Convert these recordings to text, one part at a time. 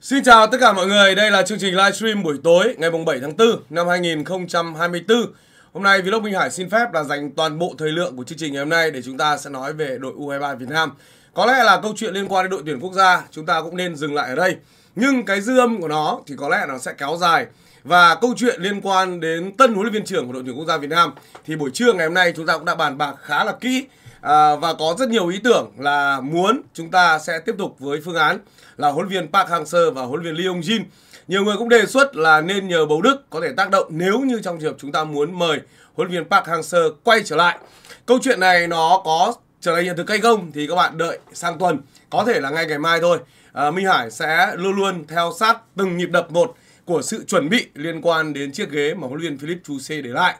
Xin chào tất cả mọi người, đây là chương trình livestream buổi tối ngày 7 tháng 4 năm 2024. Hôm nay Vlog Minh Hải xin phép là dành toàn bộ thời lượng của chương trình ngày hôm nay để chúng ta sẽ nói về đội U23 Việt Nam. Có lẽ là câu chuyện liên quan đến đội tuyển quốc gia chúng ta cũng nên dừng lại ở đây. Nhưng cái dư âm của nó thì có lẽ nó sẽ kéo dài. Và câu chuyện liên quan đến tân huấn luyện viên trưởng của đội tuyển quốc gia Việt Nam thì buổi trưa ngày hôm nay chúng ta cũng đã bàn bạc khá là kỹ à, và có rất nhiều ý tưởng là muốn chúng ta sẽ tiếp tục với phương án là huấn viên Park Hang-seo và huấn viên Lee Hong Jin. Nhiều người cũng đề xuất là nên nhờ bầu Đức có thể tác động nếu như trong trường hợp chúng ta muốn mời huấn viên Park Hang-seo quay trở lại. Câu chuyện này nó có trở thành hiện thực hay không thì các bạn đợi sang tuần, có thể là ngay ngày mai thôi. À, Minh Hải sẽ luôn luôn theo sát từng nhịp đập một của sự chuẩn bị liên quan đến chiếc ghế mà huấn luyện viên Philip Chu C để lại.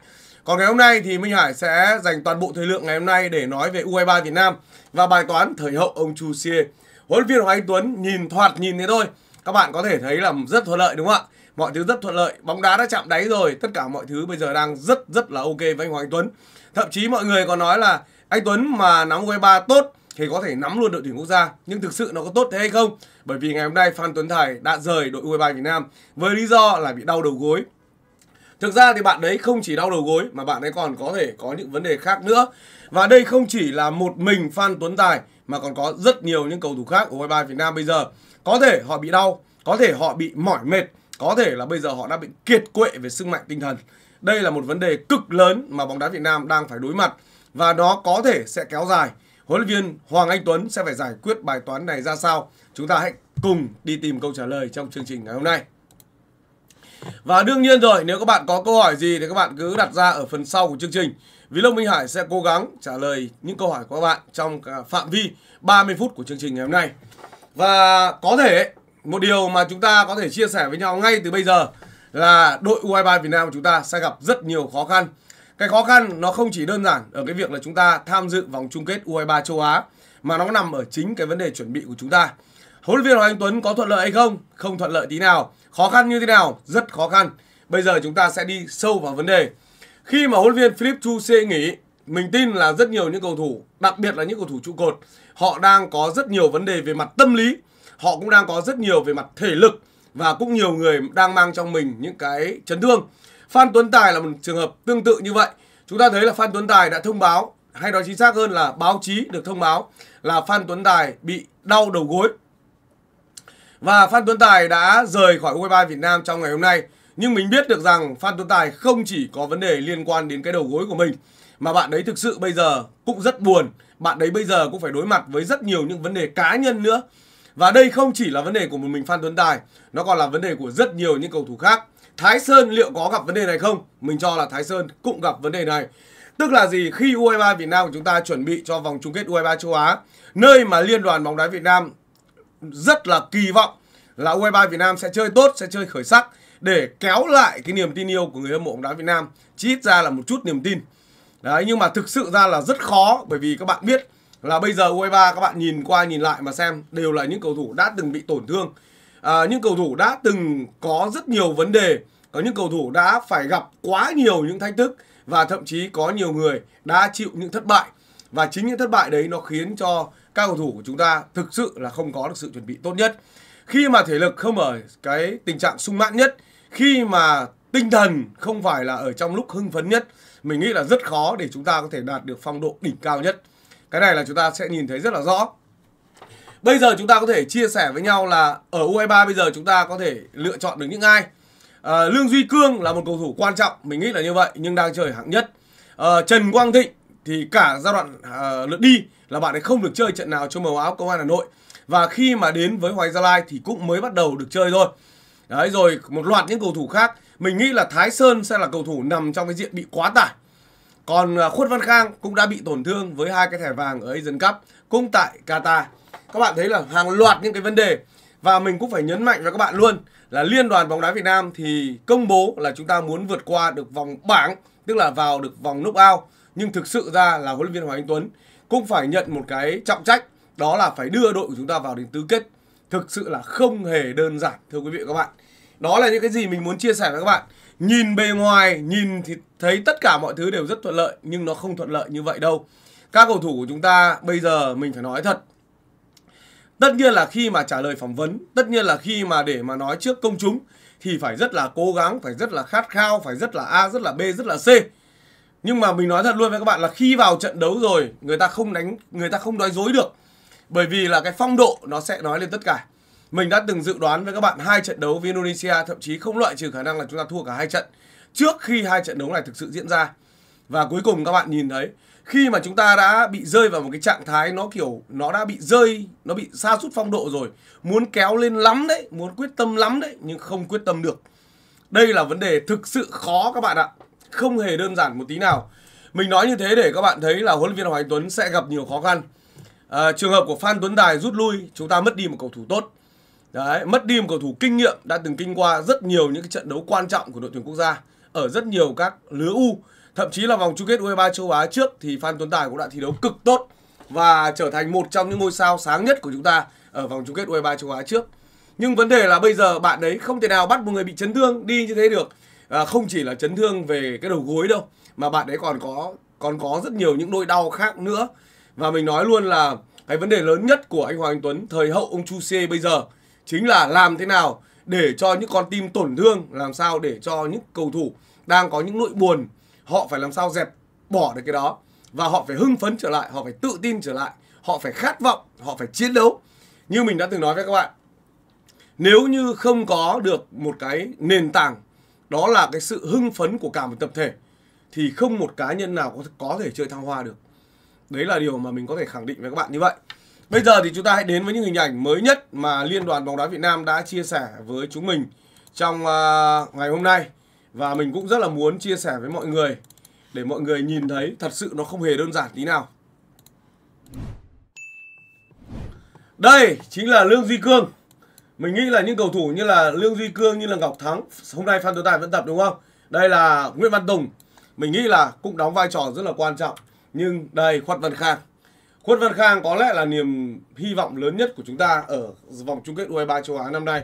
Còn ngày hôm nay thì Minh Hải sẽ dành toàn bộ thời lượng ngày hôm nay để nói về U23 Việt Nam và bài toán thời hậu ông Chu Xie. Huấn viên Hoàng Anh Tuấn nhìn thoạt nhìn thế thôi. Các bạn có thể thấy là rất thuận lợi đúng không ạ? Mọi thứ rất thuận lợi, bóng đá đã chạm đáy rồi, tất cả mọi thứ bây giờ đang rất rất là ok với anh Hoàng Anh Tuấn. Thậm chí mọi người còn nói là anh Tuấn mà nắm U23 tốt thì có thể nắm luôn đội tuyển quốc gia nhưng thực sự nó có tốt thế hay không bởi vì ngày hôm nay Phan Tuấn Thầy đã rời đội U23 Việt Nam với lý do là bị đau đầu gối Thực ra thì bạn đấy không chỉ đau đầu gối mà bạn ấy còn có thể có những vấn đề khác nữa. Và đây không chỉ là một mình Phan Tuấn Tài mà còn có rất nhiều những cầu thủ khác của U23 Việt Nam bây giờ. Có thể họ bị đau, có thể họ bị mỏi mệt, có thể là bây giờ họ đã bị kiệt quệ về sức mạnh tinh thần. Đây là một vấn đề cực lớn mà bóng đá Việt Nam đang phải đối mặt và nó có thể sẽ kéo dài. Huấn luyện viên Hoàng Anh Tuấn sẽ phải giải quyết bài toán này ra sao? Chúng ta hãy cùng đi tìm câu trả lời trong chương trình ngày hôm nay. Và đương nhiên rồi, nếu các bạn có câu hỏi gì thì các bạn cứ đặt ra ở phần sau của chương trình. Vĩ Long Minh Hải sẽ cố gắng trả lời những câu hỏi của các bạn trong phạm vi 30 phút của chương trình ngày hôm nay. Và có thể một điều mà chúng ta có thể chia sẻ với nhau ngay từ bây giờ là đội U23 Việt Nam của chúng ta sẽ gặp rất nhiều khó khăn. Cái khó khăn nó không chỉ đơn giản ở cái việc là chúng ta tham dự vòng chung kết U23 châu Á mà nó nằm ở chính cái vấn đề chuẩn bị của chúng ta huấn viên Hoàng Anh Tuấn có thuận lợi hay không? Không thuận lợi tí nào. Khó khăn như thế nào? Rất khó khăn. Bây giờ chúng ta sẽ đi sâu vào vấn đề. Khi mà huấn viên Philip Chu Sê nghỉ, mình tin là rất nhiều những cầu thủ, đặc biệt là những cầu thủ trụ cột, họ đang có rất nhiều vấn đề về mặt tâm lý, họ cũng đang có rất nhiều về mặt thể lực và cũng nhiều người đang mang trong mình những cái chấn thương. Phan Tuấn Tài là một trường hợp tương tự như vậy. Chúng ta thấy là Phan Tuấn Tài đã thông báo hay nói chính xác hơn là báo chí được thông báo là Phan Tuấn Tài bị đau đầu gối và Phan Tuấn Tài đã rời khỏi U23 Việt Nam trong ngày hôm nay. Nhưng mình biết được rằng Phan Tuấn Tài không chỉ có vấn đề liên quan đến cái đầu gối của mình mà bạn đấy thực sự bây giờ cũng rất buồn. Bạn đấy bây giờ cũng phải đối mặt với rất nhiều những vấn đề cá nhân nữa. Và đây không chỉ là vấn đề của một mình Phan Tuấn Tài, nó còn là vấn đề của rất nhiều những cầu thủ khác. Thái Sơn liệu có gặp vấn đề này không? Mình cho là Thái Sơn cũng gặp vấn đề này. Tức là gì? Khi U23 Việt Nam của chúng ta chuẩn bị cho vòng chung kết U23 châu Á, nơi mà Liên đoàn bóng đá Việt Nam rất là kỳ vọng là U23 Việt Nam sẽ chơi tốt, sẽ chơi khởi sắc để kéo lại cái niềm tin yêu của người hâm mộ bóng đá Việt Nam. Chỉ ít ra là một chút niềm tin. Đấy, nhưng mà thực sự ra là rất khó bởi vì các bạn biết là bây giờ U23 các bạn nhìn qua nhìn lại mà xem đều là những cầu thủ đã từng bị tổn thương. À, những cầu thủ đã từng có rất nhiều vấn đề, có những cầu thủ đã phải gặp quá nhiều những thách thức và thậm chí có nhiều người đã chịu những thất bại. Và chính những thất bại đấy nó khiến cho các cầu thủ của chúng ta thực sự là không có được sự chuẩn bị tốt nhất. Khi mà thể lực không ở cái tình trạng sung mãn nhất, khi mà tinh thần không phải là ở trong lúc hưng phấn nhất, mình nghĩ là rất khó để chúng ta có thể đạt được phong độ đỉnh cao nhất. Cái này là chúng ta sẽ nhìn thấy rất là rõ. Bây giờ chúng ta có thể chia sẻ với nhau là ở U23 bây giờ chúng ta có thể lựa chọn được những ai. À, Lương Duy Cương là một cầu thủ quan trọng, mình nghĩ là như vậy nhưng đang chơi hạng nhất. À, Trần Quang Thịnh thì cả giai đoạn uh, lượt đi là bạn ấy không được chơi trận nào cho màu áo công an Hà Nội và khi mà đến với Hoàng Gia Lai thì cũng mới bắt đầu được chơi thôi đấy rồi một loạt những cầu thủ khác mình nghĩ là Thái Sơn sẽ là cầu thủ nằm trong cái diện bị quá tải còn uh, Khuất Văn Khang cũng đã bị tổn thương với hai cái thẻ vàng ở Asian Cup cũng tại Qatar các bạn thấy là hàng loạt những cái vấn đề và mình cũng phải nhấn mạnh với các bạn luôn là Liên đoàn bóng đá Việt Nam thì công bố là chúng ta muốn vượt qua được vòng bảng tức là vào được vòng knockout out nhưng thực sự ra là huấn luyện viên Hoàng Anh Tuấn cũng phải nhận một cái trọng trách đó là phải đưa đội của chúng ta vào đến tứ kết thực sự là không hề đơn giản thưa quý vị và các bạn đó là những cái gì mình muốn chia sẻ với các bạn nhìn bề ngoài nhìn thì thấy tất cả mọi thứ đều rất thuận lợi nhưng nó không thuận lợi như vậy đâu các cầu thủ của chúng ta bây giờ mình phải nói thật tất nhiên là khi mà trả lời phỏng vấn tất nhiên là khi mà để mà nói trước công chúng thì phải rất là cố gắng phải rất là khát khao phải rất là a rất là b rất là c nhưng mà mình nói thật luôn với các bạn là khi vào trận đấu rồi người ta không đánh người ta không nói dối được bởi vì là cái phong độ nó sẽ nói lên tất cả mình đã từng dự đoán với các bạn hai trận đấu với Indonesia thậm chí không loại trừ khả năng là chúng ta thua cả hai trận trước khi hai trận đấu này thực sự diễn ra và cuối cùng các bạn nhìn thấy khi mà chúng ta đã bị rơi vào một cái trạng thái nó kiểu nó đã bị rơi nó bị xa sút phong độ rồi muốn kéo lên lắm đấy muốn quyết tâm lắm đấy nhưng không quyết tâm được đây là vấn đề thực sự khó các bạn ạ không hề đơn giản một tí nào. Mình nói như thế để các bạn thấy là huấn luyện viên Hoàng Anh Tuấn sẽ gặp nhiều khó khăn. À, trường hợp của Phan Tuấn Tài rút lui, chúng ta mất đi một cầu thủ tốt. Đấy, mất đi một cầu thủ kinh nghiệm đã từng kinh qua rất nhiều những cái trận đấu quan trọng của đội tuyển quốc gia ở rất nhiều các lứa U, thậm chí là vòng chung kết U23 châu Á trước thì Phan Tuấn Tài cũng đã thi đấu cực tốt và trở thành một trong những ngôi sao sáng nhất của chúng ta ở vòng chung kết U23 châu Á trước. Nhưng vấn đề là bây giờ bạn ấy không thể nào bắt một người bị chấn thương đi như thế được à, không chỉ là chấn thương về cái đầu gối đâu mà bạn ấy còn có còn có rất nhiều những nỗi đau khác nữa và mình nói luôn là cái vấn đề lớn nhất của anh Hoàng Anh Tuấn thời hậu ông Chu Xie bây giờ chính là làm thế nào để cho những con tim tổn thương làm sao để cho những cầu thủ đang có những nỗi buồn họ phải làm sao dẹp bỏ được cái đó và họ phải hưng phấn trở lại họ phải tự tin trở lại họ phải khát vọng họ phải chiến đấu như mình đã từng nói với các bạn nếu như không có được một cái nền tảng đó là cái sự hưng phấn của cả một tập thể thì không một cá nhân nào có có thể chơi thăng hoa được đấy là điều mà mình có thể khẳng định với các bạn như vậy bây giờ thì chúng ta hãy đến với những hình ảnh mới nhất mà liên đoàn bóng đá Việt Nam đã chia sẻ với chúng mình trong uh, ngày hôm nay và mình cũng rất là muốn chia sẻ với mọi người để mọi người nhìn thấy thật sự nó không hề đơn giản tí nào đây chính là Lương Duy Cương mình nghĩ là những cầu thủ như là lương duy cương như là ngọc thắng hôm nay phan tuấn tài vẫn tập đúng không đây là nguyễn văn tùng mình nghĩ là cũng đóng vai trò rất là quan trọng nhưng đây khuất văn khang khuất văn khang có lẽ là niềm hy vọng lớn nhất của chúng ta ở vòng chung kết u 23 châu á năm nay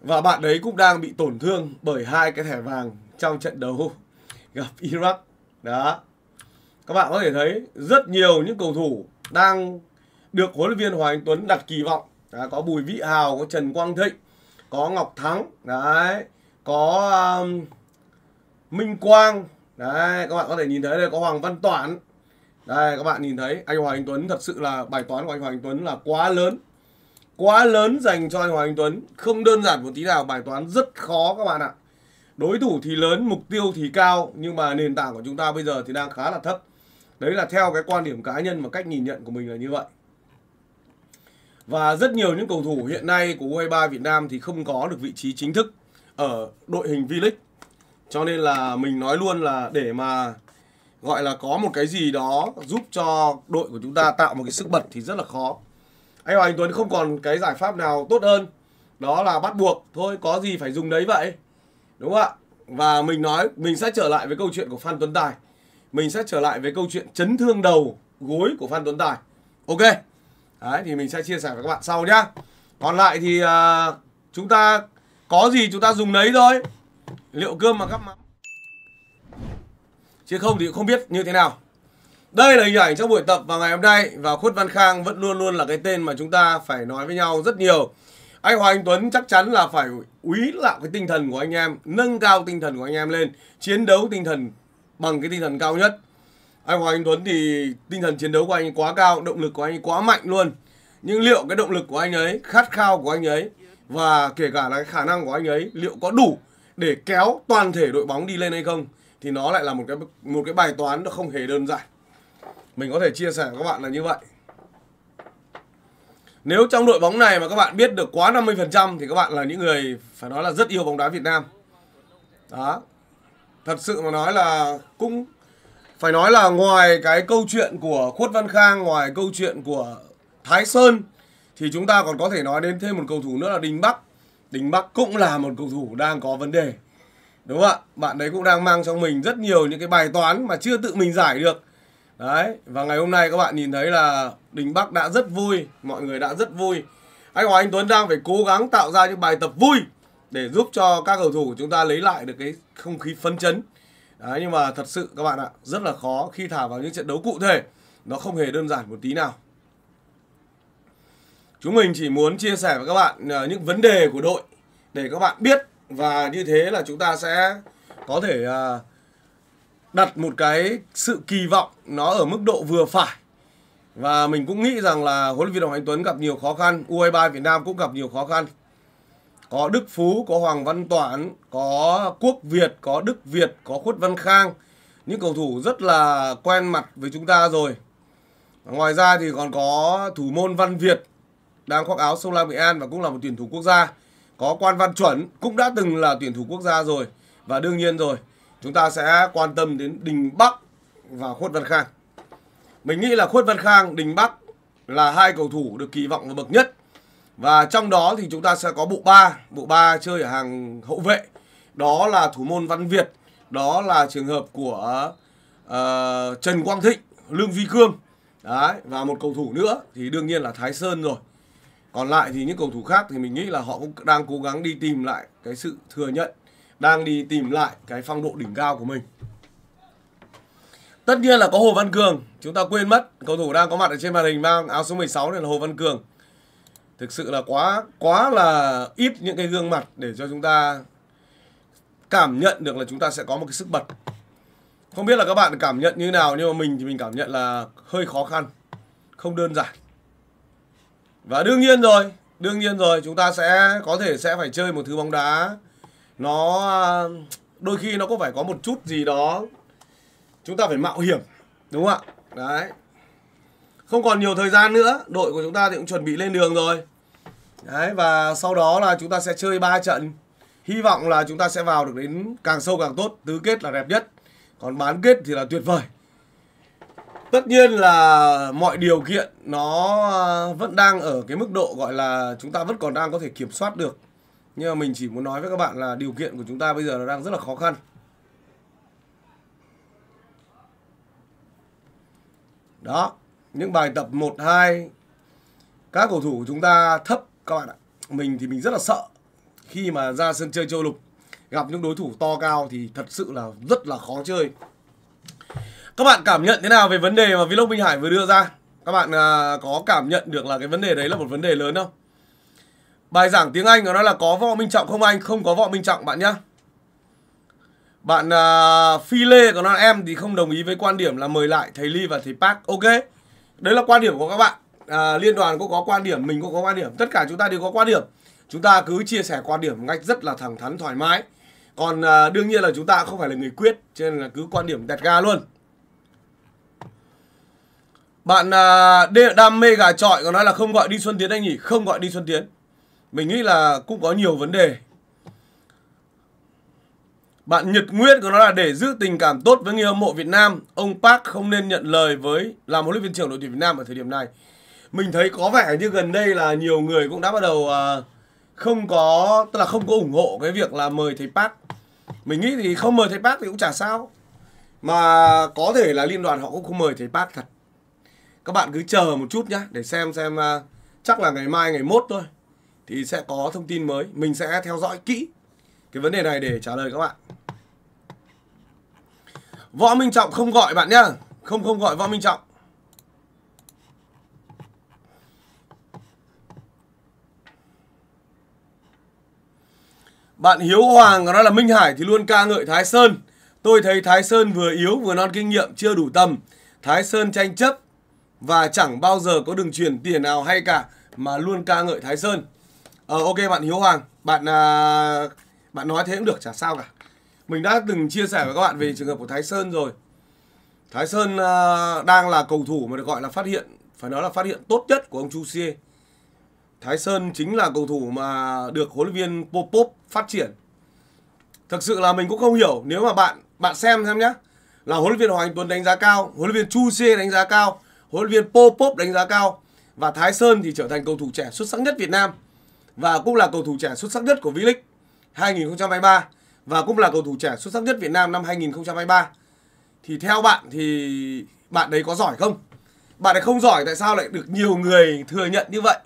và bạn đấy cũng đang bị tổn thương bởi hai cái thẻ vàng trong trận đấu gặp iraq đó các bạn có thể thấy rất nhiều những cầu thủ đang được huấn luyện viên Hoàng Anh Tuấn đặt kỳ vọng Đấy, có Bùi Vĩ Hào, có Trần Quang Thịnh, có Ngọc Thắng, đấy, có um, Minh Quang, đấy, các bạn có thể nhìn thấy đây có Hoàng Văn Toản. Đây các bạn nhìn thấy anh Hoàng Anh Tuấn thật sự là bài toán của anh Hoàng Anh Tuấn là quá lớn. Quá lớn dành cho anh Hoàng Anh Tuấn, không đơn giản một tí nào, bài toán rất khó các bạn ạ. Đối thủ thì lớn, mục tiêu thì cao nhưng mà nền tảng của chúng ta bây giờ thì đang khá là thấp. Đấy là theo cái quan điểm cá nhân và cách nhìn nhận của mình là như vậy. Và rất nhiều những cầu thủ hiện nay của U23 Việt Nam thì không có được vị trí chính thức ở đội hình V-League. Cho nên là mình nói luôn là để mà gọi là có một cái gì đó giúp cho đội của chúng ta tạo một cái sức bật thì rất là khó. Anh Hoàng Anh Tuấn không còn cái giải pháp nào tốt hơn. Đó là bắt buộc thôi có gì phải dùng đấy vậy. Đúng không ạ? Và mình nói mình sẽ trở lại với câu chuyện của Phan Tuấn Tài. Mình sẽ trở lại với câu chuyện chấn thương đầu gối của Phan Tuấn Tài. Ok. Đấy thì mình sẽ chia sẻ với các bạn sau nhá Còn lại thì uh, chúng ta có gì chúng ta dùng đấy thôi Liệu cơm mà gắp mắm Chứ không thì cũng không biết như thế nào Đây là hình ảnh trong buổi tập vào ngày hôm nay Và Khuất Văn Khang vẫn luôn luôn là cái tên mà chúng ta phải nói với nhau rất nhiều anh Hoàng Anh Tuấn chắc chắn là phải úy lại cái tinh thần của anh em, nâng cao tinh thần của anh em lên, chiến đấu tinh thần bằng cái tinh thần cao nhất anh Hoàng Anh Tuấn thì tinh thần chiến đấu của anh quá cao động lực của anh quá mạnh luôn nhưng liệu cái động lực của anh ấy khát khao của anh ấy và kể cả là cái khả năng của anh ấy liệu có đủ để kéo toàn thể đội bóng đi lên hay không thì nó lại là một cái một cái bài toán nó không hề đơn giản mình có thể chia sẻ với các bạn là như vậy nếu trong đội bóng này mà các bạn biết được quá 50% thì các bạn là những người phải nói là rất yêu bóng đá Việt Nam đó thật sự mà nói là cũng phải nói là ngoài cái câu chuyện của Khuất Văn Khang, ngoài câu chuyện của Thái Sơn thì chúng ta còn có thể nói đến thêm một cầu thủ nữa là Đình Bắc. Đình Bắc cũng là một cầu thủ đang có vấn đề. Đúng không ạ? Bạn đấy cũng đang mang trong mình rất nhiều những cái bài toán mà chưa tự mình giải được. Đấy, và ngày hôm nay các bạn nhìn thấy là Đình Bắc đã rất vui, mọi người đã rất vui. Anh Hoàng Anh Tuấn đang phải cố gắng tạo ra những bài tập vui để giúp cho các cầu thủ của chúng ta lấy lại được cái không khí phấn chấn. Đấy, nhưng mà thật sự các bạn ạ, rất là khó khi thả vào những trận đấu cụ thể. Nó không hề đơn giản một tí nào. Chúng mình chỉ muốn chia sẻ với các bạn à, những vấn đề của đội để các bạn biết và như thế là chúng ta sẽ có thể à, đặt một cái sự kỳ vọng nó ở mức độ vừa phải. Và mình cũng nghĩ rằng là huấn luyện viên Đồng Anh Tuấn gặp nhiều khó khăn, U23 Việt Nam cũng gặp nhiều khó khăn có Đức Phú, có Hoàng Văn Toản, có Quốc Việt, có Đức Việt, có Khuất Văn Khang. Những cầu thủ rất là quen mặt với chúng ta rồi. Ngoài ra thì còn có thủ môn Văn Việt đang khoác áo sông Lam Nghệ An và cũng là một tuyển thủ quốc gia. Có Quan Văn Chuẩn cũng đã từng là tuyển thủ quốc gia rồi. Và đương nhiên rồi, chúng ta sẽ quan tâm đến Đình Bắc và Khuất Văn Khang. Mình nghĩ là Khuất Văn Khang, Đình Bắc là hai cầu thủ được kỳ vọng và bậc nhất và trong đó thì chúng ta sẽ có bộ 3, bộ 3 chơi ở hàng hậu vệ. Đó là thủ môn Văn Việt, đó là trường hợp của uh, Trần Quang Thịnh, Lương Duy Cương. Đấy, và một cầu thủ nữa thì đương nhiên là Thái Sơn rồi. Còn lại thì những cầu thủ khác thì mình nghĩ là họ cũng đang cố gắng đi tìm lại cái sự thừa nhận, đang đi tìm lại cái phong độ đỉnh cao của mình. Tất nhiên là có Hồ Văn Cường, chúng ta quên mất, cầu thủ đang có mặt ở trên màn hình mang áo số 16 này là Hồ Văn Cường thực sự là quá quá là ít những cái gương mặt để cho chúng ta cảm nhận được là chúng ta sẽ có một cái sức bật không biết là các bạn cảm nhận như nào nhưng mà mình thì mình cảm nhận là hơi khó khăn không đơn giản và đương nhiên rồi đương nhiên rồi chúng ta sẽ có thể sẽ phải chơi một thứ bóng đá nó đôi khi nó cũng phải có một chút gì đó chúng ta phải mạo hiểm đúng không ạ đấy không còn nhiều thời gian nữa đội của chúng ta thì cũng chuẩn bị lên đường rồi đấy và sau đó là chúng ta sẽ chơi 3 trận hy vọng là chúng ta sẽ vào được đến càng sâu càng tốt tứ kết là đẹp nhất còn bán kết thì là tuyệt vời tất nhiên là mọi điều kiện nó vẫn đang ở cái mức độ gọi là chúng ta vẫn còn đang có thể kiểm soát được nhưng mà mình chỉ muốn nói với các bạn là điều kiện của chúng ta bây giờ nó đang rất là khó khăn đó những bài tập 1, 2 các cầu thủ của chúng ta thấp các bạn ạ. Mình thì mình rất là sợ khi mà ra sân chơi châu lục gặp những đối thủ to cao thì thật sự là rất là khó chơi. Các bạn cảm nhận thế nào về vấn đề mà Vlog Minh Hải vừa đưa ra? Các bạn à, có cảm nhận được là cái vấn đề đấy là một vấn đề lớn không? Bài giảng tiếng Anh của nó là có võ minh trọng không anh? Không có võ minh trọng bạn nhá. Bạn à, Phi Lê của nó em thì không đồng ý với quan điểm là mời lại thầy Ly và thầy Park. Ok đấy là quan điểm của các bạn à, liên đoàn cũng có quan điểm mình cũng có quan điểm tất cả chúng ta đều có quan điểm chúng ta cứ chia sẻ quan điểm ngách rất là thẳng thắn thoải mái còn à, đương nhiên là chúng ta không phải là người quyết cho nên là cứ quan điểm đẹp ga luôn bạn à, đam mê gà trọi có nói là không gọi đi xuân tiến anh nhỉ không gọi đi xuân tiến mình nghĩ là cũng có nhiều vấn đề bạn Nhật Nguyên của nó là để giữ tình cảm tốt với người hâm mộ Việt Nam, ông Park không nên nhận lời với làm huấn luyện viên trưởng đội tuyển Việt Nam ở thời điểm này. Mình thấy có vẻ như gần đây là nhiều người cũng đã bắt đầu à, không có tức là không có ủng hộ cái việc là mời thầy Park. Mình nghĩ thì không mời thầy Park thì cũng chả sao. Mà có thể là liên đoàn họ cũng không mời thầy Park thật. Các bạn cứ chờ một chút nhá để xem xem à, chắc là ngày mai ngày mốt thôi thì sẽ có thông tin mới, mình sẽ theo dõi kỹ cái vấn đề này để trả lời các bạn. Võ Minh Trọng không gọi bạn nhá Không không gọi Võ Minh Trọng Bạn Hiếu Hoàng đó là Minh Hải thì luôn ca ngợi Thái Sơn Tôi thấy Thái Sơn vừa yếu vừa non kinh nghiệm chưa đủ tầm Thái Sơn tranh chấp và chẳng bao giờ có đường chuyển tiền nào hay cả mà luôn ca ngợi Thái Sơn. Ờ ok bạn Hiếu Hoàng, bạn à, bạn nói thế cũng được chả sao cả mình đã từng chia sẻ với các bạn về trường hợp của Thái Sơn rồi. Thái Sơn à, đang là cầu thủ mà được gọi là phát hiện, phải nói là phát hiện tốt nhất của ông Chu Xie. Thái Sơn chính là cầu thủ mà được huấn luyện viên Popop phát triển. Thực sự là mình cũng không hiểu nếu mà bạn bạn xem xem nhé là huấn luyện viên Hoàng Tuấn đánh giá cao, huấn luyện viên Chu Xie đánh giá cao, huấn luyện viên Popop đánh giá cao và Thái Sơn thì trở thành cầu thủ trẻ xuất sắc nhất Việt Nam và cũng là cầu thủ trẻ xuất sắc nhất của V-League 2023 và cũng là cầu thủ trẻ xuất sắc nhất Việt Nam năm 2023. Thì theo bạn thì bạn đấy có giỏi không? Bạn ấy không giỏi tại sao lại được nhiều người thừa nhận như vậy?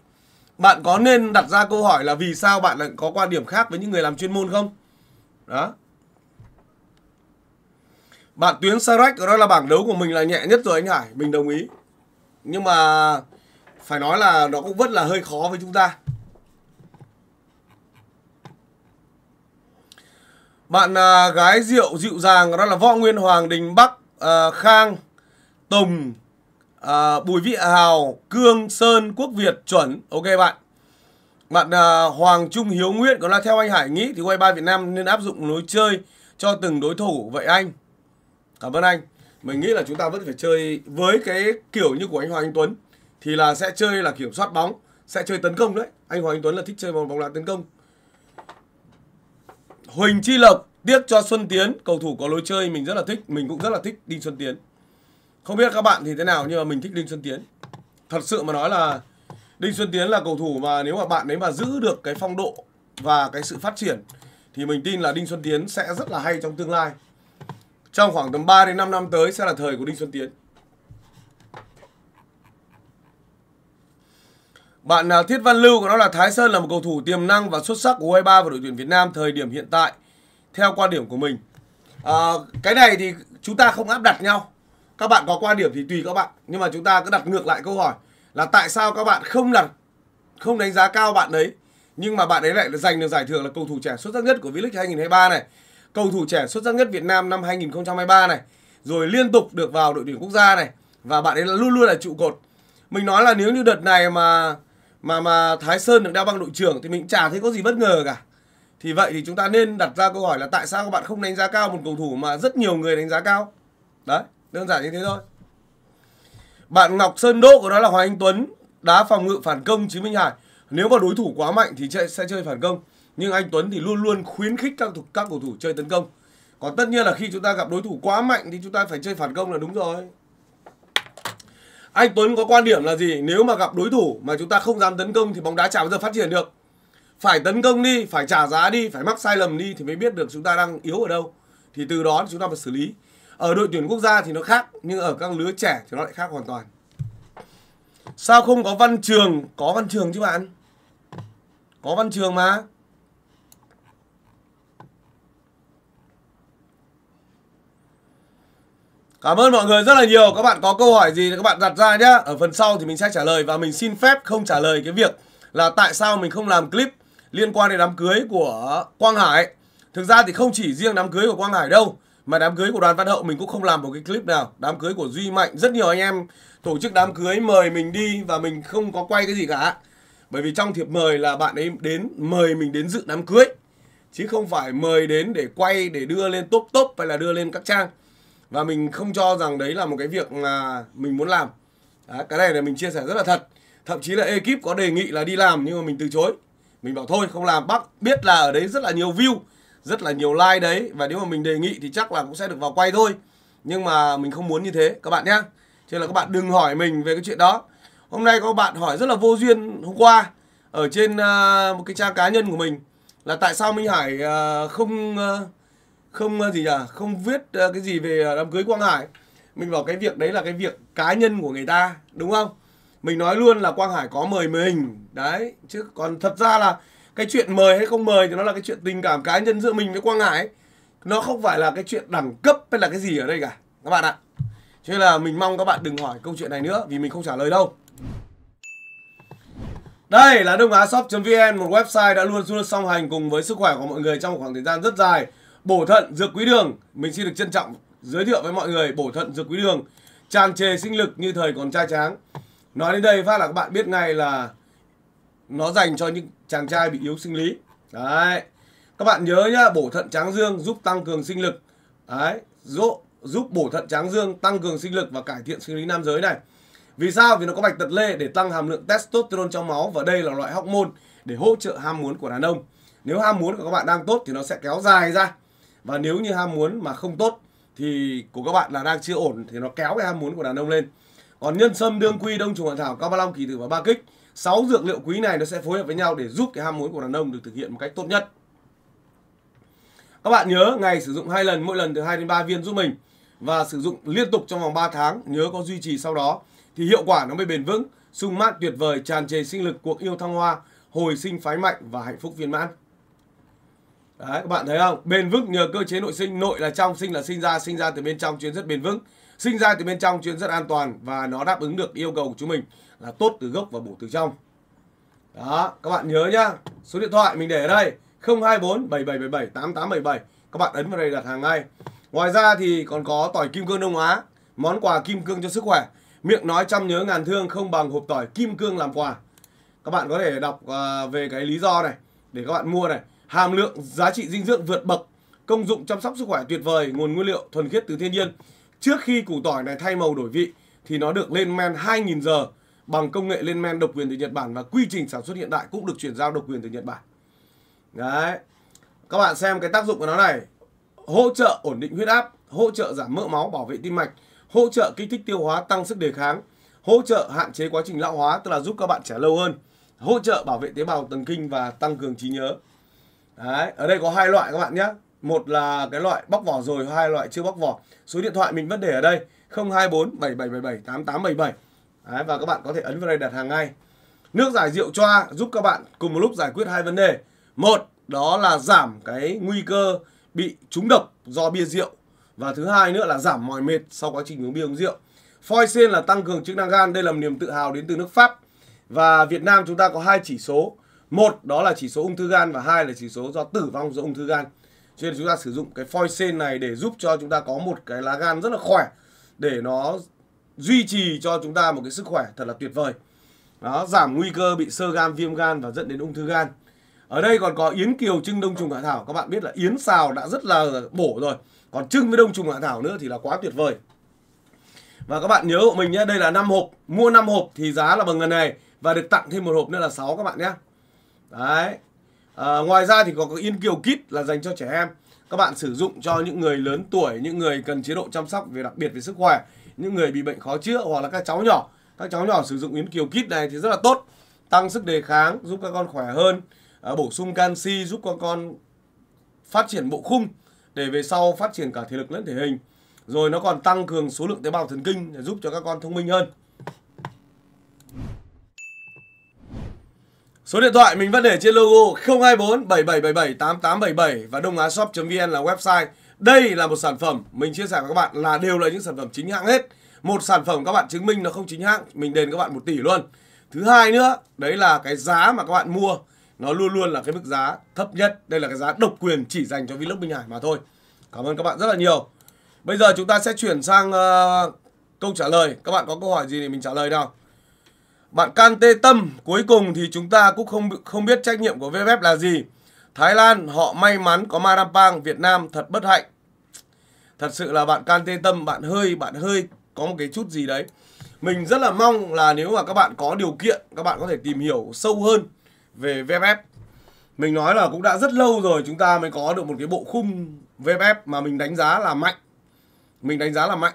Bạn có nên đặt ra câu hỏi là vì sao bạn lại có quan điểm khác với những người làm chuyên môn không? Đó. Bạn Tuyến Sarac đó là bảng đấu của mình là nhẹ nhất rồi anh Hải, mình đồng ý. Nhưng mà phải nói là nó cũng vẫn là hơi khó với chúng ta. bạn à, gái rượu dịu dàng đó là võ nguyên hoàng đình bắc à, khang tùng à, bùi vị hào cương sơn quốc việt chuẩn ok bạn bạn à, hoàng trung hiếu nguyễn còn là theo anh hải nghĩ thì quay ba việt nam nên áp dụng lối chơi cho từng đối thủ vậy anh cảm ơn anh mình nghĩ là chúng ta vẫn phải chơi với cái kiểu như của anh hoàng anh tuấn thì là sẽ chơi là kiểm soát bóng sẽ chơi tấn công đấy anh hoàng anh tuấn là thích chơi bóng bóng đá tấn công Huỳnh Chi Lộc tiếc cho Xuân Tiến, cầu thủ có lối chơi mình rất là thích, mình cũng rất là thích Đinh Xuân Tiến. Không biết các bạn thì thế nào nhưng mà mình thích Đinh Xuân Tiến. Thật sự mà nói là Đinh Xuân Tiến là cầu thủ mà nếu mà bạn ấy mà giữ được cái phong độ và cái sự phát triển thì mình tin là Đinh Xuân Tiến sẽ rất là hay trong tương lai. Trong khoảng tầm 3 đến 5 năm tới sẽ là thời của Đinh Xuân Tiến. Bạn à, Thiết Văn Lưu của nó là Thái Sơn là một cầu thủ tiềm năng và xuất sắc của U23 và đội tuyển Việt Nam thời điểm hiện tại. Theo quan điểm của mình. À, cái này thì chúng ta không áp đặt nhau. Các bạn có quan điểm thì tùy các bạn, nhưng mà chúng ta cứ đặt ngược lại câu hỏi là tại sao các bạn không đặt không đánh giá cao bạn đấy, nhưng mà bạn ấy lại giành được giải thưởng là cầu thủ trẻ xuất sắc nhất của V-League 2023 này, cầu thủ trẻ xuất sắc nhất Việt Nam năm 2023 này, rồi liên tục được vào đội tuyển quốc gia này và bạn ấy là luôn luôn là trụ cột. Mình nói là nếu như đợt này mà mà mà Thái Sơn được đeo băng đội trưởng thì mình chả thấy có gì bất ngờ cả. Thì vậy thì chúng ta nên đặt ra câu hỏi là tại sao các bạn không đánh giá cao một cầu thủ mà rất nhiều người đánh giá cao? Đấy, đơn giản như thế thôi. Bạn Ngọc Sơn Đỗ của đó là Hoàng Anh Tuấn đá phòng ngự phản công chứ Minh Hải. Nếu mà đối thủ quá mạnh thì chơi, sẽ chơi phản công, nhưng anh Tuấn thì luôn luôn khuyến khích các thủ, các cầu thủ chơi tấn công. Còn tất nhiên là khi chúng ta gặp đối thủ quá mạnh thì chúng ta phải chơi phản công là đúng rồi anh Tuấn có quan điểm là gì nếu mà gặp đối thủ mà chúng ta không dám tấn công thì bóng đá chả bao giờ phát triển được phải tấn công đi phải trả giá đi phải mắc sai lầm đi thì mới biết được chúng ta đang yếu ở đâu thì từ đó chúng ta phải xử lý ở đội tuyển quốc gia thì nó khác nhưng ở các lứa trẻ thì nó lại khác hoàn toàn sao không có văn trường có văn trường chứ bạn có văn trường mà Cảm ơn mọi người rất là nhiều. Các bạn có câu hỏi gì thì các bạn đặt ra nhé Ở phần sau thì mình sẽ trả lời và mình xin phép không trả lời cái việc là tại sao mình không làm clip liên quan đến đám cưới của Quang Hải. Thực ra thì không chỉ riêng đám cưới của Quang Hải đâu mà đám cưới của Đoàn Văn Hậu mình cũng không làm một cái clip nào. Đám cưới của Duy Mạnh rất nhiều anh em tổ chức đám cưới mời mình đi và mình không có quay cái gì cả. Bởi vì trong thiệp mời là bạn ấy đến mời mình đến dự đám cưới chứ không phải mời đến để quay để đưa lên top top hay là đưa lên các trang và mình không cho rằng đấy là một cái việc mà mình muốn làm Đấy, cái này là mình chia sẻ rất là thật thậm chí là ekip có đề nghị là đi làm nhưng mà mình từ chối mình bảo thôi không làm bác biết là ở đấy rất là nhiều view rất là nhiều like đấy và nếu mà mình đề nghị thì chắc là cũng sẽ được vào quay thôi nhưng mà mình không muốn như thế các bạn nhé cho nên là các bạn đừng hỏi mình về cái chuyện đó hôm nay có bạn hỏi rất là vô duyên hôm qua ở trên uh, một cái trang cá nhân của mình là tại sao minh hải uh, không uh, không ờ, gì à không viết ờ, cái gì về ờ, đám cưới Quang Hải mình bảo cái việc đấy là cái việc cá nhân của người ta đúng không mình nói luôn là Quang Hải có mời mình đấy chứ còn thật ra là cái chuyện mời hay không mời thì nó là cái chuyện tình cảm cá nhân giữa mình với Quang Hải nó không phải là cái chuyện đẳng cấp hay là cái gì ở đây cả các bạn ạ cho nên là mình mong các bạn đừng hỏi câu chuyện này nữa vì mình không trả lời đâu đây là đông á shop vn một website đã luôn luôn song hành cùng với sức khỏe của mọi người trong một khoảng thời gian rất dài Bổ thận dược quý đường, mình xin được trân trọng giới thiệu với mọi người bổ thận dược quý đường tràn trề sinh lực như thời còn trai tráng. Nói đến đây phát là các bạn biết ngay là nó dành cho những chàng trai bị yếu sinh lý. Đấy. Các bạn nhớ nhá, bổ thận tráng dương giúp tăng cường sinh lực. Đấy, giúp giúp bổ thận tráng dương tăng cường sinh lực và cải thiện sinh lý nam giới này. Vì sao? Vì nó có bạch tật lê để tăng hàm lượng testosterone trong máu và đây là loại hormone để hỗ trợ ham muốn của đàn ông. Nếu ham muốn của các bạn đang tốt thì nó sẽ kéo dài ra và nếu như ham muốn mà không tốt thì của các bạn là đang chưa ổn thì nó kéo cái ham muốn của đàn ông lên còn nhân sâm đương quy đông trùng hạ thảo cao ba long kỳ tử và ba kích sáu dược liệu quý này nó sẽ phối hợp với nhau để giúp cái ham muốn của đàn ông được thực hiện một cách tốt nhất các bạn nhớ ngày sử dụng hai lần mỗi lần từ 2 đến 3 viên giúp mình và sử dụng liên tục trong vòng 3 tháng nhớ có duy trì sau đó thì hiệu quả nó mới bền vững sung mát tuyệt vời tràn trề sinh lực cuộc yêu thăng hoa hồi sinh phái mạnh và hạnh phúc viên mãn Đấy, các bạn thấy không? Bền vững nhờ cơ chế nội sinh, nội là trong, sinh là sinh ra, sinh ra từ bên trong chuyên rất bền vững. Sinh ra từ bên trong chuyên rất an toàn và nó đáp ứng được yêu cầu của chúng mình là tốt từ gốc và bổ từ trong. Đó, các bạn nhớ nhá. Số điện thoại mình để ở đây 024 7777 8877. Các bạn ấn vào đây đặt hàng ngay. Ngoài ra thì còn có tỏi kim cương Đông Á, món quà kim cương cho sức khỏe. Miệng nói trăm nhớ ngàn thương không bằng hộp tỏi kim cương làm quà. Các bạn có thể đọc à, về cái lý do này để các bạn mua này hàm lượng giá trị dinh dưỡng vượt bậc, công dụng chăm sóc sức khỏe tuyệt vời, nguồn nguyên liệu thuần khiết từ thiên nhiên. Trước khi củ tỏi này thay màu đổi vị thì nó được lên men 2000 giờ bằng công nghệ lên men độc quyền từ Nhật Bản và quy trình sản xuất hiện đại cũng được chuyển giao độc quyền từ Nhật Bản. Đấy. Các bạn xem cái tác dụng của nó này. Hỗ trợ ổn định huyết áp, hỗ trợ giảm mỡ máu, bảo vệ tim mạch, hỗ trợ kích thích tiêu hóa, tăng sức đề kháng, hỗ trợ hạn chế quá trình lão hóa, tức là giúp các bạn trẻ lâu hơn, hỗ trợ bảo vệ tế bào thần kinh và tăng cường trí nhớ. Đấy, ở đây có hai loại các bạn nhé. Một là cái loại bóc vỏ rồi, hai loại chưa bóc vỏ. Số điện thoại mình vẫn để ở đây 024 7777 8877. Đấy, và các bạn có thể ấn vào đây đặt hàng ngay. Nước giải rượu choa giúp các bạn cùng một lúc giải quyết hai vấn đề. Một, đó là giảm cái nguy cơ bị trúng độc do bia rượu. Và thứ hai nữa là giảm mỏi mệt sau quá trình uống bia uống rượu. Foicen là tăng cường chức năng gan, đây là niềm tự hào đến từ nước Pháp. Và Việt Nam chúng ta có hai chỉ số một đó là chỉ số ung thư gan và hai là chỉ số do tử vong do ung thư gan cho nên chúng ta sử dụng cái phoi sen này để giúp cho chúng ta có một cái lá gan rất là khỏe để nó duy trì cho chúng ta một cái sức khỏe thật là tuyệt vời đó giảm nguy cơ bị sơ gan viêm gan và dẫn đến ung thư gan ở đây còn có yến kiều trưng đông trùng hạ thảo các bạn biết là yến xào đã rất là bổ rồi còn trưng với đông trùng hạ thảo nữa thì là quá tuyệt vời và các bạn nhớ của mình nhé đây là 5 hộp mua 5 hộp thì giá là bằng lần này và được tặng thêm một hộp nữa là 6 các bạn nhé đấy à, ngoài ra thì còn có cái yên kiều kit là dành cho trẻ em các bạn sử dụng cho những người lớn tuổi những người cần chế độ chăm sóc về đặc biệt về sức khỏe những người bị bệnh khó chữa hoặc là các cháu nhỏ các cháu nhỏ sử dụng yến kiều kit này thì rất là tốt tăng sức đề kháng giúp các con khỏe hơn à, bổ sung canxi giúp các con phát triển bộ khung để về sau phát triển cả thể lực lẫn thể hình rồi nó còn tăng cường số lượng tế bào thần kinh để giúp cho các con thông minh hơn Số điện thoại mình vẫn để trên logo 024 7777 8877 và đông á shop vn là website. Đây là một sản phẩm mình chia sẻ với các bạn là đều là những sản phẩm chính hãng hết. Một sản phẩm các bạn chứng minh nó không chính hãng, mình đền các bạn 1 tỷ luôn. Thứ hai nữa, đấy là cái giá mà các bạn mua nó luôn luôn là cái mức giá thấp nhất. Đây là cái giá độc quyền chỉ dành cho Vlog Minh Hải mà thôi. Cảm ơn các bạn rất là nhiều. Bây giờ chúng ta sẽ chuyển sang uh, câu trả lời. Các bạn có câu hỏi gì thì mình trả lời nào. Bạn can tê Tâm cuối cùng thì chúng ta cũng không không biết trách nhiệm của VFF là gì. Thái Lan họ may mắn có Marampang, Việt Nam thật bất hạnh. Thật sự là bạn can tê Tâm, bạn hơi, bạn hơi có một cái chút gì đấy. Mình rất là mong là nếu mà các bạn có điều kiện, các bạn có thể tìm hiểu sâu hơn về VFF. Mình nói là cũng đã rất lâu rồi chúng ta mới có được một cái bộ khung VFF mà mình đánh giá là mạnh. Mình đánh giá là mạnh.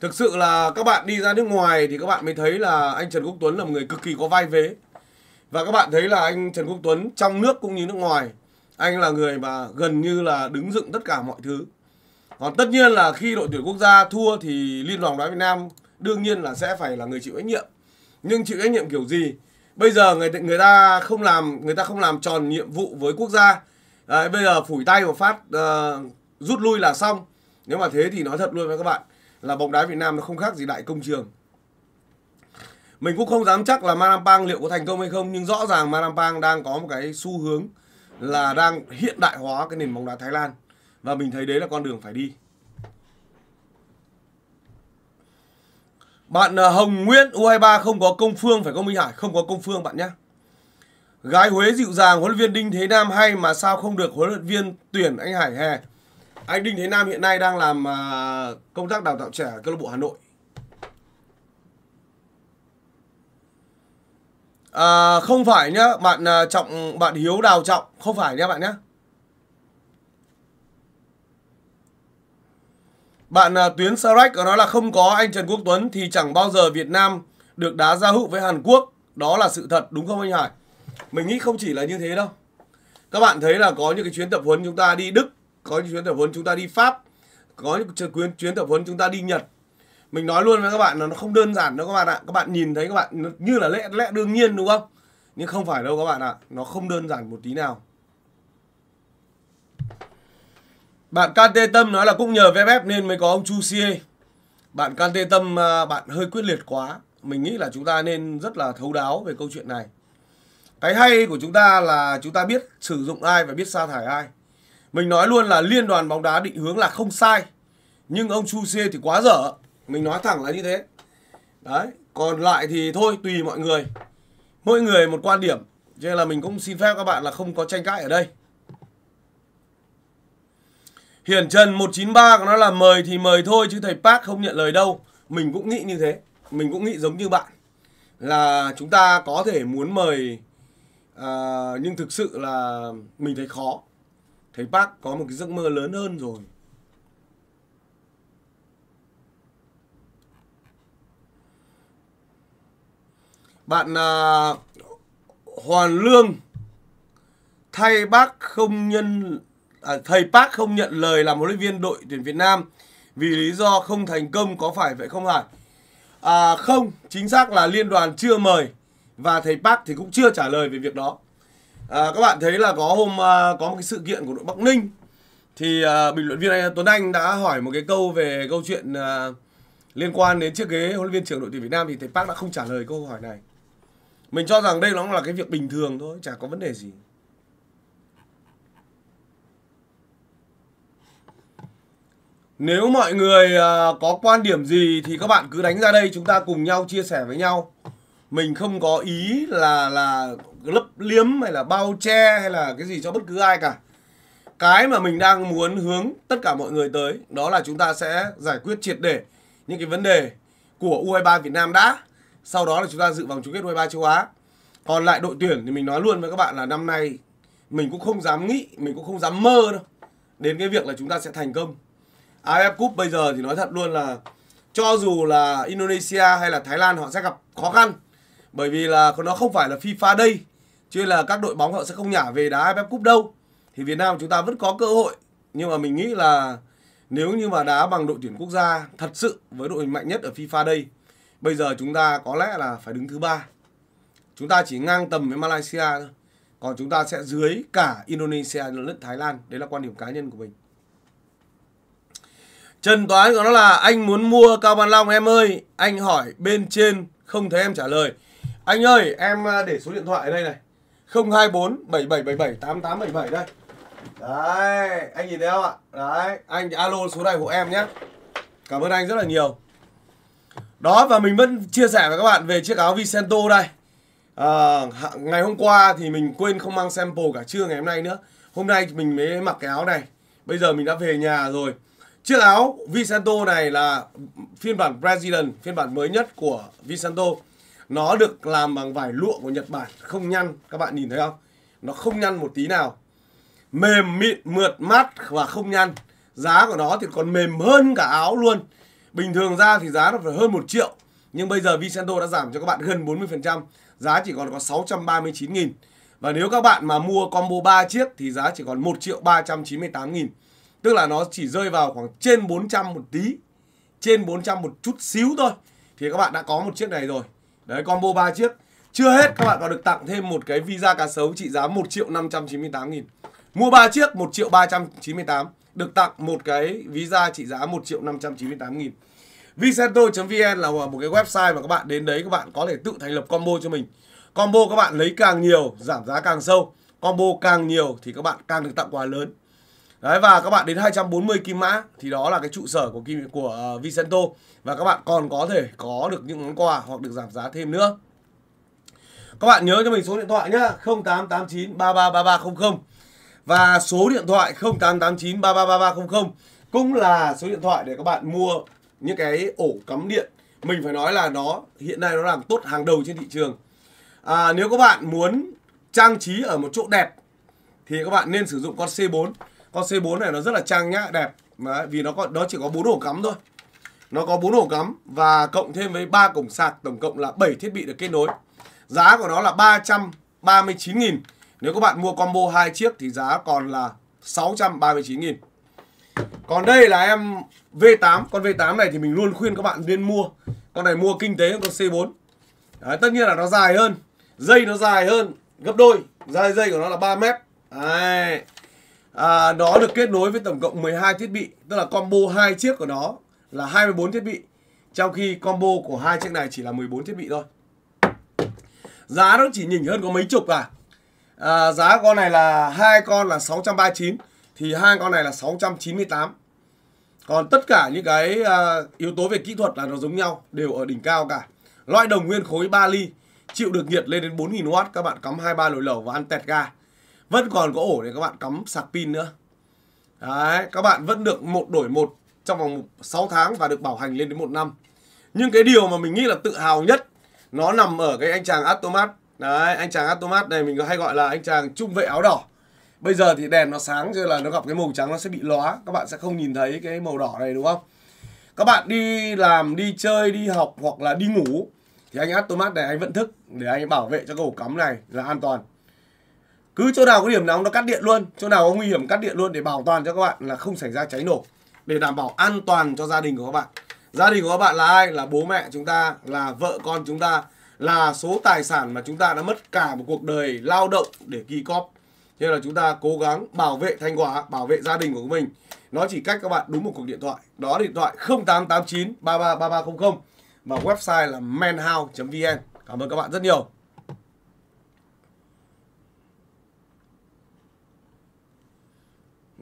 Thực sự là các bạn đi ra nước ngoài thì các bạn mới thấy là anh Trần Quốc Tuấn là một người cực kỳ có vai vế. Và các bạn thấy là anh Trần Quốc Tuấn trong nước cũng như nước ngoài, anh là người mà gần như là đứng dựng tất cả mọi thứ. Còn tất nhiên là khi đội tuyển quốc gia thua thì Liên đoàn bóng đá Việt Nam đương nhiên là sẽ phải là người chịu trách nhiệm. Nhưng chịu trách nhiệm kiểu gì? Bây giờ người người ta không làm người ta không làm tròn nhiệm vụ với quốc gia. Đấy, bây giờ phủi tay một phát uh, rút lui là xong. Nếu mà thế thì nói thật luôn với các bạn, là bóng đá Việt Nam nó không khác gì đại công trường. Mình cũng không dám chắc là Manampang liệu có thành công hay không nhưng rõ ràng Manampang đang có một cái xu hướng là đang hiện đại hóa cái nền bóng đá Thái Lan và mình thấy đấy là con đường phải đi. Bạn ờ, Hồng Nguyễn U23 không có công phương phải không Minh Hải? Không có công phương bạn nhé. Gái Huế dịu dàng, huấn luyện viên Đinh Thế Nam hay mà sao không được huấn luyện viên tuyển anh Hải hè? Anh Đinh Thế Nam hiện nay đang làm à, công tác đào tạo trẻ câu lạc bộ Hà Nội. À, không phải nhá, bạn à, Trọng bạn Hiếu Đào Trọng, không phải nhá bạn nhá. Bạn à, Tuyến Sarek có nói là không có anh Trần Quốc Tuấn thì chẳng bao giờ Việt Nam được đá giao hữu với Hàn Quốc. Đó là sự thật đúng không anh Hải? Mình nghĩ không chỉ là như thế đâu. Các bạn thấy là có những cái chuyến tập huấn chúng ta đi Đức có những chuyến tập huấn chúng ta đi Pháp, có những chuyến chuyến tập huấn chúng ta đi Nhật. Mình nói luôn với các bạn là nó không đơn giản đâu các bạn ạ. Các bạn nhìn thấy các bạn như là lẽ lẽ đương nhiên đúng không? Nhưng không phải đâu các bạn ạ, nó không đơn giản một tí nào. Bạn KT Tâm nói là cũng nhờ VFF nên mới có ông Chu Xie. Bạn KT Tâm à, bạn hơi quyết liệt quá. Mình nghĩ là chúng ta nên rất là thấu đáo về câu chuyện này. Cái hay của chúng ta là chúng ta biết sử dụng ai và biết sa thải ai. Mình nói luôn là liên đoàn bóng đá định hướng là không sai. Nhưng ông Chu Xie thì quá dở. Mình nói thẳng là như thế. Đấy. Còn lại thì thôi tùy mọi người. Mỗi người một quan điểm. Cho nên là mình cũng xin phép các bạn là không có tranh cãi ở đây. Hiển Trần 193 của nó là mời thì mời thôi chứ thầy Park không nhận lời đâu. Mình cũng nghĩ như thế. Mình cũng nghĩ giống như bạn. Là chúng ta có thể muốn mời à, nhưng thực sự là mình thấy khó thấy bác có một cái giấc mơ lớn hơn rồi bạn à, Hoàn Lương thay bác không nhân à, thầy Park không nhận lời làm huấn luyện viên đội tuyển Việt Nam vì lý do không thành công có phải vậy không Hải? À, không, chính xác là liên đoàn chưa mời và thầy bác thì cũng chưa trả lời về việc đó à, các bạn thấy là có hôm à, có một cái sự kiện của đội Bắc Ninh thì à, bình luận viên anh Tuấn Anh đã hỏi một cái câu về câu chuyện à, liên quan đến chiếc ghế huấn luyện viên trưởng đội tuyển Việt Nam thì thầy Park đã không trả lời câu hỏi này. Mình cho rằng đây nó là cái việc bình thường thôi, chả có vấn đề gì. Nếu mọi người à, có quan điểm gì thì các bạn cứ đánh ra đây chúng ta cùng nhau chia sẻ với nhau. Mình không có ý là là lấp liếm hay là bao che hay là cái gì cho bất cứ ai cả cái mà mình đang muốn hướng tất cả mọi người tới đó là chúng ta sẽ giải quyết triệt để những cái vấn đề của U23 Việt Nam đã sau đó là chúng ta dự vòng chung kết U23 châu Á còn lại đội tuyển thì mình nói luôn với các bạn là năm nay mình cũng không dám nghĩ mình cũng không dám mơ đâu đến cái việc là chúng ta sẽ thành công AFF Cup bây giờ thì nói thật luôn là cho dù là Indonesia hay là Thái Lan họ sẽ gặp khó khăn bởi vì là nó không phải là FIFA đây Chứ là các đội bóng họ sẽ không nhả về đá AFF Cup đâu. Thì Việt Nam chúng ta vẫn có cơ hội. Nhưng mà mình nghĩ là nếu như mà đá bằng đội tuyển quốc gia thật sự với đội hình mạnh nhất ở FIFA đây, bây giờ chúng ta có lẽ là phải đứng thứ ba. Chúng ta chỉ ngang tầm với Malaysia thôi. Còn chúng ta sẽ dưới cả Indonesia lẫn Thái Lan. Đấy là quan điểm cá nhân của mình. Trần Toán của nó là anh muốn mua Cao Văn Long em ơi. Anh hỏi bên trên không thấy em trả lời. Anh ơi em à, để số điện thoại ở đây này. 024 7777 8877 đây. Đấy, anh nhìn thấy không ạ? Đấy, anh alo số này của em nhé. Cảm ơn anh rất là nhiều. Đó và mình vẫn chia sẻ với các bạn về chiếc áo Vicento đây. À, ngày hôm qua thì mình quên không mang sample cả trưa ngày hôm nay nữa. Hôm nay mình mới mặc cái áo này. Bây giờ mình đã về nhà rồi. Chiếc áo Vicento này là phiên bản Brazilian, phiên bản mới nhất của Vicento nó được làm bằng vải lụa của Nhật Bản không nhăn các bạn nhìn thấy không nó không nhăn một tí nào mềm mịn mượt mát và không nhăn giá của nó thì còn mềm hơn cả áo luôn bình thường ra thì giá nó phải hơn một triệu nhưng bây giờ Vicento đã giảm cho các bạn gần 40% giá chỉ còn có 639 nghìn và nếu các bạn mà mua combo 3 chiếc thì giá chỉ còn 1 triệu 398 nghìn Tức là nó chỉ rơi vào khoảng trên 400 một tí Trên 400 một chút xíu thôi Thì các bạn đã có một chiếc này rồi Đấy combo 3 chiếc. Chưa hết các bạn còn được tặng thêm một cái visa cá sấu trị giá 1 triệu 598 nghìn Mua 3 chiếc 1 triệu 398 Được tặng một cái visa trị giá 1 triệu 598 nghìn Vicento.vn là một cái website mà các bạn đến đấy các bạn có thể tự thành lập combo cho mình Combo các bạn lấy càng nhiều giảm giá càng sâu Combo càng nhiều thì các bạn càng được tặng quà lớn Đấy và các bạn đến 240 kim mã thì đó là cái trụ sở của kim của uh, Vicento và các bạn còn có thể có được những món quà hoặc được giảm giá thêm nữa. Các bạn nhớ cho mình số điện thoại nhá 0889 333300 và số điện thoại 0889 333300 cũng là số điện thoại để các bạn mua những cái ổ cắm điện. Mình phải nói là nó hiện nay nó làm tốt hàng đầu trên thị trường. À, nếu các bạn muốn trang trí ở một chỗ đẹp thì các bạn nên sử dụng con C4 con C4 này nó rất là trang nhã đẹp mà vì nó có nó chỉ có bốn ổ cắm thôi nó có bốn ổ cắm và cộng thêm với ba cổng sạc tổng cộng là 7 thiết bị được kết nối giá của nó là 339.000 nếu các bạn mua combo hai chiếc thì giá còn là 639.000 còn đây là em V8 con V8 này thì mình luôn khuyên các bạn nên mua con này mua kinh tế hơn con C4 Đấy, tất nhiên là nó dài hơn dây nó dài hơn gấp đôi dài dây của nó là 3 mét Đấy à, nó được kết nối với tổng cộng 12 thiết bị tức là combo hai chiếc của nó là 24 thiết bị trong khi combo của hai chiếc này chỉ là 14 thiết bị thôi giá nó chỉ nhỉnh hơn có mấy chục à, à giá con này là hai con là 639 thì hai con này là 698 còn tất cả những cái à, yếu tố về kỹ thuật là nó giống nhau đều ở đỉnh cao cả loại đồng nguyên khối 3 ly chịu được nhiệt lên đến 4.000W các bạn cắm 23 lồi lẩu và ăn tẹt ga vẫn còn có ổ để các bạn cắm sạc pin nữa đấy các bạn vẫn được một đổi một trong vòng 6 tháng và được bảo hành lên đến một năm nhưng cái điều mà mình nghĩ là tự hào nhất nó nằm ở cái anh chàng automat. đấy anh chàng automat này mình hay gọi là anh chàng trung vệ áo đỏ bây giờ thì đèn nó sáng rồi là nó gặp cái màu trắng nó sẽ bị lóa các bạn sẽ không nhìn thấy cái màu đỏ này đúng không các bạn đi làm đi chơi đi học hoặc là đi ngủ thì anh automat này anh vẫn thức để anh bảo vệ cho cái ổ cắm này là an toàn cứ chỗ nào có điểm nóng nó cắt điện luôn chỗ nào có nguy hiểm cắt điện luôn để bảo toàn cho các bạn là không xảy ra cháy nổ để đảm bảo an toàn cho gia đình của các bạn gia đình của các bạn là ai là bố mẹ chúng ta là vợ con chúng ta là số tài sản mà chúng ta đã mất cả một cuộc đời lao động để ghi cóp nên là chúng ta cố gắng bảo vệ thanh quả, bảo vệ gia đình của mình nó chỉ cách các bạn đúng một cuộc điện thoại đó điện thoại 0889 333300 và website là manhouse vn cảm ơn các bạn rất nhiều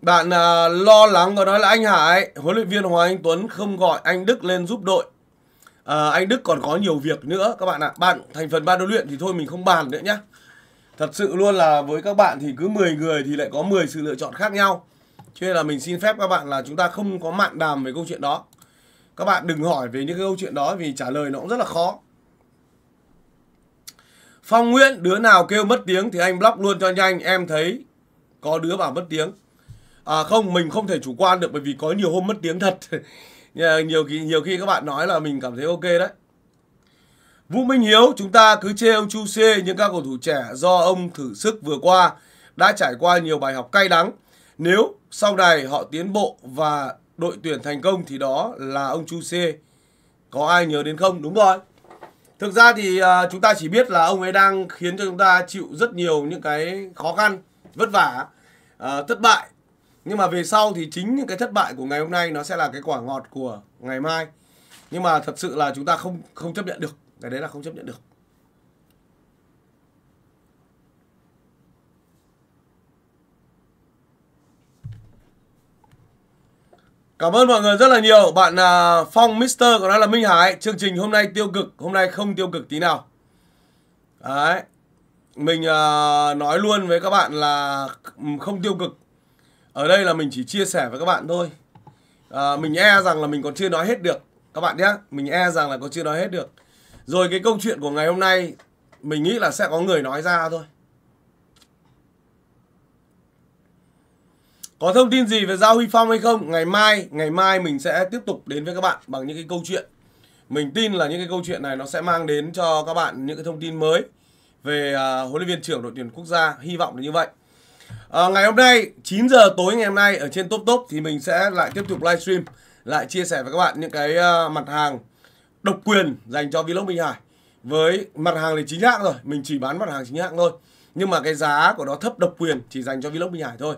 Bạn à, lo lắng và nói là anh Hải, huấn luyện viên Hoàng Anh Tuấn không gọi anh Đức lên giúp đội. À, anh Đức còn có nhiều việc nữa các bạn ạ. À. Bạn thành phần ban đối luyện thì thôi mình không bàn nữa nhé Thật sự luôn là với các bạn thì cứ 10 người thì lại có 10 sự lựa chọn khác nhau. Cho nên là mình xin phép các bạn là chúng ta không có mạn đàm về câu chuyện đó. Các bạn đừng hỏi về những cái câu chuyện đó vì trả lời nó cũng rất là khó. Phong Nguyễn, đứa nào kêu mất tiếng thì anh block luôn cho nhanh. Em thấy có đứa bảo mất tiếng à, không mình không thể chủ quan được bởi vì có nhiều hôm mất tiếng thật nhiều khi nhiều khi các bạn nói là mình cảm thấy ok đấy Vũ Minh Hiếu chúng ta cứ chê ông Chu Xê những các cầu thủ trẻ do ông thử sức vừa qua đã trải qua nhiều bài học cay đắng nếu sau này họ tiến bộ và đội tuyển thành công thì đó là ông Chu Xê có ai nhớ đến không đúng rồi thực ra thì à, chúng ta chỉ biết là ông ấy đang khiến cho chúng ta chịu rất nhiều những cái khó khăn vất vả à, thất bại nhưng mà về sau thì chính những cái thất bại của ngày hôm nay nó sẽ là cái quả ngọt của ngày mai nhưng mà thật sự là chúng ta không không chấp nhận được cái đấy là không chấp nhận được Cảm ơn mọi người rất là nhiều Bạn à, Phong Mister còn đang là Minh Hải Chương trình hôm nay tiêu cực Hôm nay không tiêu cực tí nào Đấy Mình à, nói luôn với các bạn là Không tiêu cực ở đây là mình chỉ chia sẻ với các bạn thôi à, mình e rằng là mình còn chưa nói hết được các bạn nhé mình e rằng là còn chưa nói hết được rồi cái câu chuyện của ngày hôm nay mình nghĩ là sẽ có người nói ra thôi Có thông tin gì về Giao Huy Phong hay không? Ngày mai, ngày mai mình sẽ tiếp tục đến với các bạn bằng những cái câu chuyện. Mình tin là những cái câu chuyện này nó sẽ mang đến cho các bạn những cái thông tin mới về uh, huấn luyện viên trưởng đội tuyển quốc gia, hy vọng là như vậy à, ngày hôm nay 9 giờ tối ngày hôm nay ở trên top top thì mình sẽ lại tiếp tục livestream lại chia sẻ với các bạn những cái uh, mặt hàng độc quyền dành cho vlog Minh Hải với mặt hàng là chính hãng rồi mình chỉ bán mặt hàng chính hãng thôi nhưng mà cái giá của nó thấp độc quyền chỉ dành cho vlog Minh Hải thôi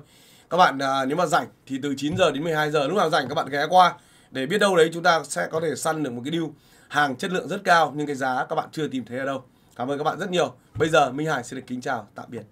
các bạn à, nếu mà rảnh thì từ 9 giờ đến 12 giờ lúc nào rảnh các bạn ghé qua để biết đâu đấy chúng ta sẽ có thể săn được một cái deal hàng chất lượng rất cao nhưng cái giá các bạn chưa tìm thấy ở đâu cảm ơn các bạn rất nhiều bây giờ Minh Hải xin được kính chào tạm biệt